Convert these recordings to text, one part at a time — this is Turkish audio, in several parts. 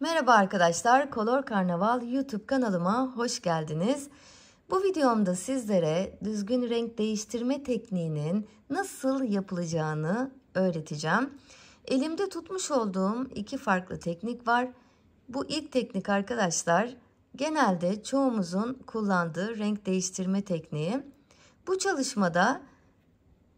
Merhaba arkadaşlar, Kolor Karnaval YouTube kanalıma hoş geldiniz. Bu videomda sizlere düzgün renk değiştirme tekniğinin nasıl yapılacağını öğreteceğim. Elimde tutmuş olduğum iki farklı teknik var. Bu ilk teknik arkadaşlar genelde çoğumuzun kullandığı renk değiştirme tekniği. Bu çalışmada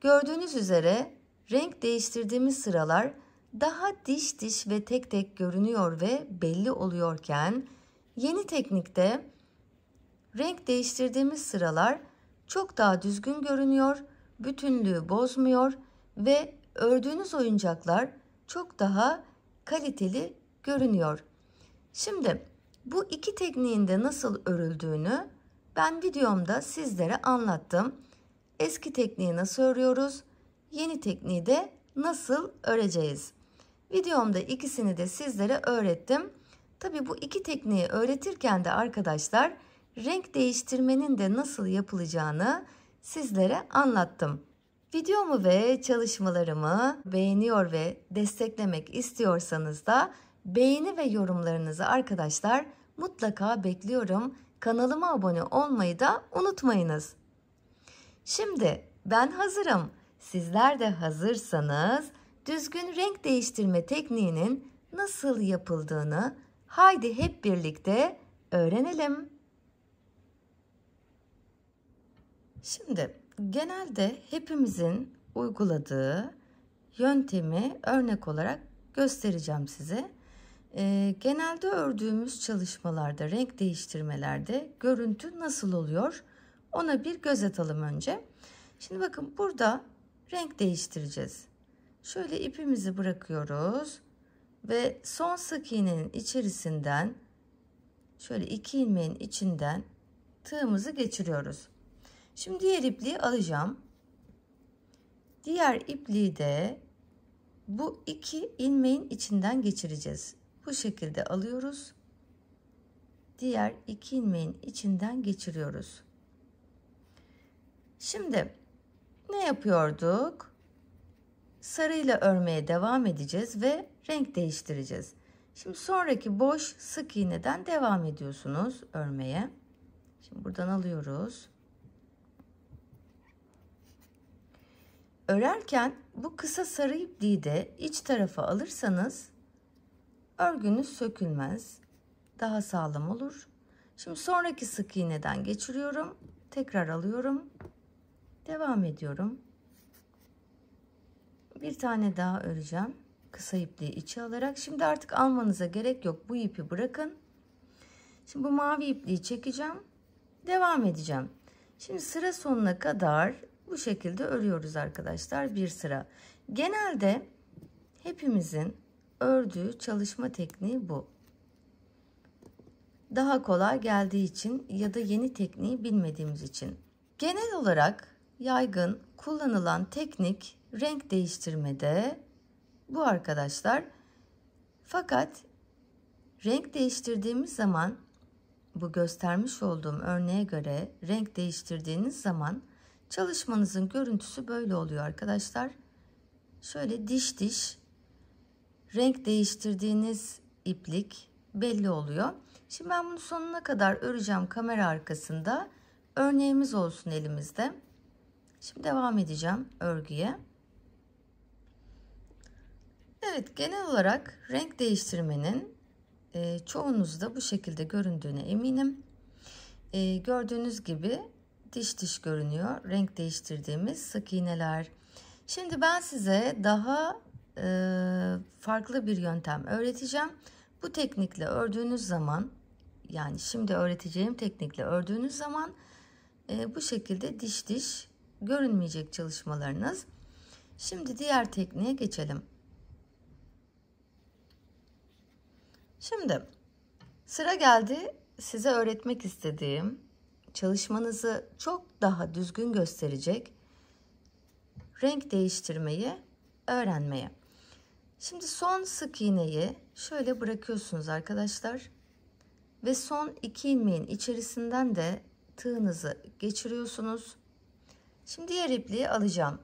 gördüğünüz üzere renk değiştirdiğimiz sıralar daha diş diş ve tek tek görünüyor ve belli oluyorken yeni teknikte renk değiştirdiğimiz sıralar çok daha düzgün görünüyor, bütünlüğü bozmuyor ve ördüğünüz oyuncaklar çok daha kaliteli görünüyor. Şimdi bu iki tekniğin de nasıl örüldüğünü ben videomda sizlere anlattım. Eski tekniği nasıl örüyoruz, yeni tekniği de nasıl öreceğiz? Videomda ikisini de sizlere öğrettim. Tabi bu iki tekniği öğretirken de arkadaşlar renk değiştirmenin de nasıl yapılacağını sizlere anlattım. Videomu ve çalışmalarımı beğeniyor ve desteklemek istiyorsanız da beğeni ve yorumlarınızı arkadaşlar mutlaka bekliyorum. Kanalıma abone olmayı da unutmayınız. Şimdi ben hazırım. Sizler de hazırsanız düzgün renk değiştirme tekniğinin nasıl yapıldığını haydi hep birlikte öğrenelim. Şimdi genelde hepimizin uyguladığı yöntemi örnek olarak göstereceğim size. E, genelde ördüğümüz çalışmalarda, renk değiştirmelerde görüntü nasıl oluyor? Ona bir göz atalım önce. Şimdi bakın burada renk değiştireceğiz. Şöyle ipimizi bırakıyoruz ve son sık iğnenin içerisinden şöyle iki ilmeğin içinden tığımızı geçiriyoruz. Şimdi diğer ipliği alacağım. Diğer ipliği de bu iki ilmeğin içinden geçireceğiz. Bu şekilde alıyoruz. Diğer iki ilmeğin içinden geçiriyoruz. Şimdi ne yapıyorduk? sarıyla örmeye devam edeceğiz ve renk değiştireceğiz. Şimdi sonraki boş sık iğneden devam ediyorsunuz örmeye. Şimdi buradan alıyoruz. Örerken bu kısa sarı ipliği de iç tarafa alırsanız örgünüz sökülmez. Daha sağlam olur. Şimdi sonraki sık iğneden geçiriyorum. Tekrar alıyorum. Devam ediyorum bir tane daha öreceğim kısa ipliği içe alarak şimdi artık almanıza gerek yok bu ipi bırakın şimdi bu mavi ipliği çekeceğim devam edeceğim şimdi sıra sonuna kadar bu şekilde örüyoruz arkadaşlar bir sıra genelde hepimizin ördüğü çalışma tekniği bu daha kolay geldiği için ya da yeni tekniği bilmediğimiz için genel olarak yaygın kullanılan teknik renk değiştirmede bu arkadaşlar. Fakat renk değiştirdiğimiz zaman bu göstermiş olduğum örneğe göre renk değiştirdiğiniz zaman çalışmanızın görüntüsü böyle oluyor arkadaşlar. Şöyle diş diş renk değiştirdiğiniz iplik belli oluyor. Şimdi ben bunu sonuna kadar öreceğim kamera arkasında. Örneğimiz olsun elimizde. Şimdi devam edeceğim örgüye. Evet genel olarak renk değiştirmenin e, çoğunuzda bu şekilde göründüğüne eminim. E, gördüğünüz gibi diş diş görünüyor renk değiştirdiğimiz sık iğneler. Şimdi ben size daha e, farklı bir yöntem öğreteceğim. Bu teknikle ördüğünüz zaman yani şimdi öğreteceğim teknikle ördüğünüz zaman e, bu şekilde diş diş görünmeyecek çalışmalarınız. Şimdi diğer tekniğe geçelim. Şimdi sıra geldi size öğretmek istediğim çalışmanızı çok daha düzgün gösterecek renk değiştirmeyi öğrenmeye. Şimdi son sık iğneyi şöyle bırakıyorsunuz arkadaşlar. Ve son iki ilmeğin içerisinden de tığınızı geçiriyorsunuz. Şimdi diğer ipliği alacağım.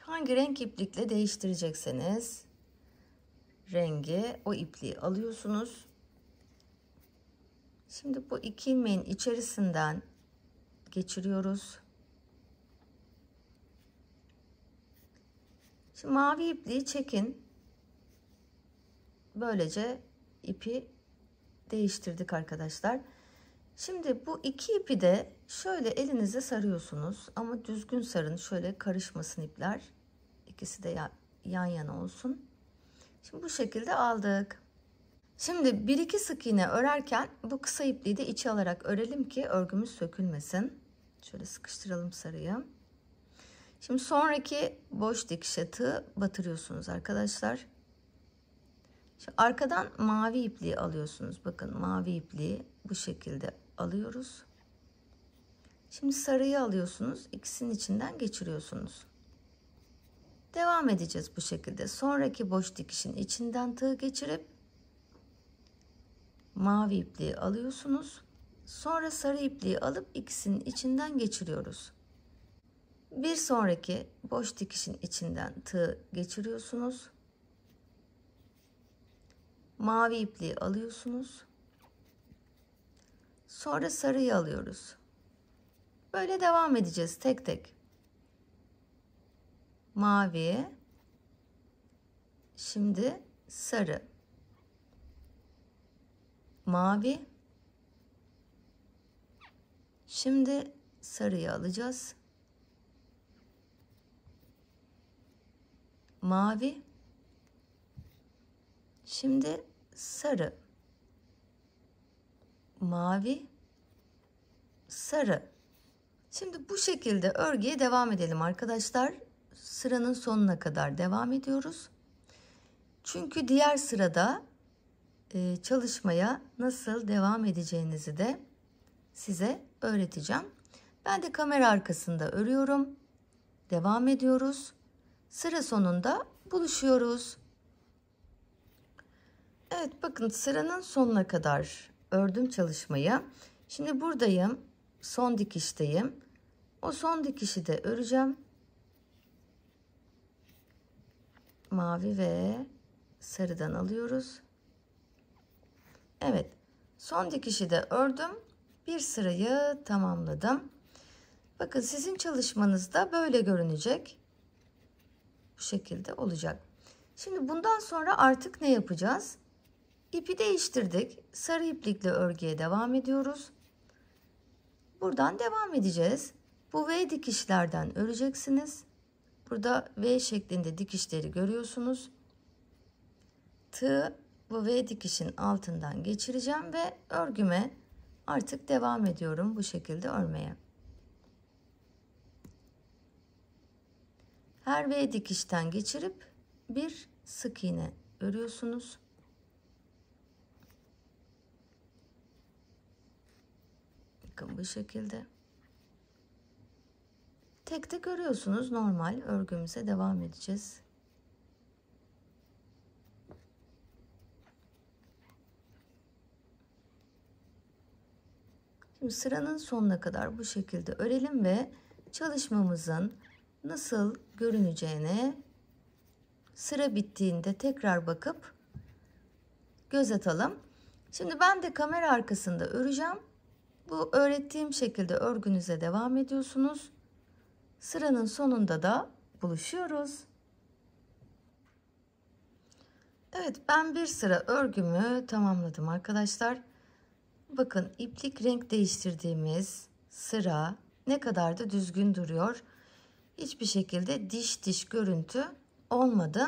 Hangi renk iplikle değiştirecekseniz Rengi o ipliği alıyorsunuz. Şimdi bu iki ilmeğin içerisinden geçiriyoruz. Şimdi mavi ipliği çekin. Böylece ipi değiştirdik arkadaşlar. Şimdi bu iki ipi de şöyle elinize sarıyorsunuz ama düzgün sarın şöyle karışmasın ipler. İkisi de yan yana olsun. Şimdi bu şekilde aldık. Şimdi bir iki sık iğne örerken bu kısa ipliği de içe alarak örelim ki örgümüz sökülmesin. Şöyle sıkıştıralım sarıyı. Şimdi sonraki boş dikiş atığı batırıyorsunuz arkadaşlar. Şimdi arkadan mavi ipliği alıyorsunuz. Bakın mavi ipliği bu şekilde alıyoruz. Şimdi sarıyı alıyorsunuz. İkisinin içinden geçiriyorsunuz. Devam edeceğiz bu şekilde. Sonraki boş dikişin içinden tığ geçirip mavi ipliği alıyorsunuz. Sonra sarı ipliği alıp ikisinin içinden geçiriyoruz. Bir sonraki boş dikişin içinden tığ geçiriyorsunuz. Mavi ipliği alıyorsunuz. Sonra sarıyı alıyoruz. Böyle devam edeceğiz tek tek mavi, şimdi sarı, mavi, şimdi sarıyı alacağız. Mavi, şimdi sarı, mavi, sarı. Şimdi bu şekilde örgüye devam edelim arkadaşlar sıranın sonuna kadar devam ediyoruz. Çünkü diğer sırada e, çalışmaya nasıl devam edeceğinizi de size öğreteceğim. Ben de kamera arkasında örüyorum. Devam ediyoruz. Sıra sonunda buluşuyoruz. Evet bakın sıranın sonuna kadar ördüm çalışmayı. Şimdi buradayım. Son dikişteyim. O son dikişi de öreceğim. mavi ve sarıdan alıyoruz. Evet. Son dikişi de ördüm. Bir sırayı tamamladım. Bakın sizin çalışmanız da böyle görünecek. Bu şekilde olacak. Şimdi bundan sonra artık ne yapacağız? İpi değiştirdik. Sarı iplikle örgüye devam ediyoruz. Buradan devam edeceğiz. Bu V dikişlerden öreceksiniz. Burada V şeklinde dikişleri görüyorsunuz. Tığ bu V dikişin altından geçireceğim ve örgüme artık devam ediyorum bu şekilde örmeye. Her V dikişten geçirip bir sık iğne örüyorsunuz. Bakın bu şekilde. Tek tek örüyorsunuz normal örgümüze devam edeceğiz. Şimdi sıranın sonuna kadar bu şekilde örelim ve çalışmamızın nasıl görüneceğine sıra bittiğinde tekrar bakıp göz atalım. Şimdi ben de kamera arkasında öreceğim. Bu öğrettiğim şekilde örgünüze devam ediyorsunuz. Sıranın sonunda da buluşuyoruz. Evet ben bir sıra örgümü tamamladım arkadaşlar. Bakın iplik renk değiştirdiğimiz sıra ne kadar da düzgün duruyor. Hiçbir şekilde diş diş görüntü olmadı.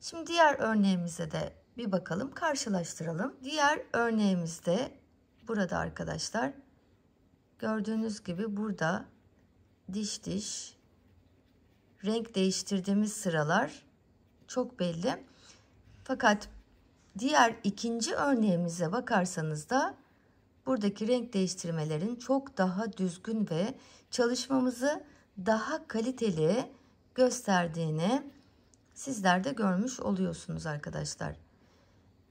Şimdi diğer örneğimize de bir bakalım karşılaştıralım. Diğer örneğimizde burada arkadaşlar gördüğünüz gibi burada diş diş renk değiştirdiğimiz sıralar çok belli. Fakat diğer ikinci örneğimize bakarsanız da buradaki renk değiştirmelerin çok daha düzgün ve çalışmamızı daha kaliteli gösterdiğini sizler de görmüş oluyorsunuz arkadaşlar.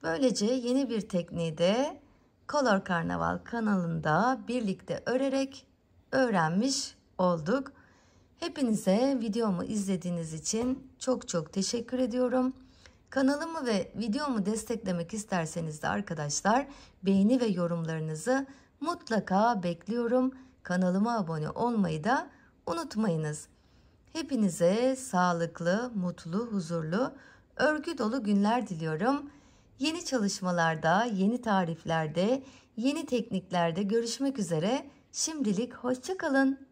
Böylece yeni bir tekniği de Color Karnaval kanalında birlikte örerek öğrenmiş olduk. Hepinize videomu izlediğiniz için çok çok teşekkür ediyorum. Kanalımı ve videomu desteklemek isterseniz de arkadaşlar beğeni ve yorumlarınızı mutlaka bekliyorum. Kanalıma abone olmayı da unutmayınız. Hepinize sağlıklı, mutlu, huzurlu, örgü dolu günler diliyorum. Yeni çalışmalarda, yeni tariflerde, yeni tekniklerde görüşmek üzere. Şimdilik hoşçakalın.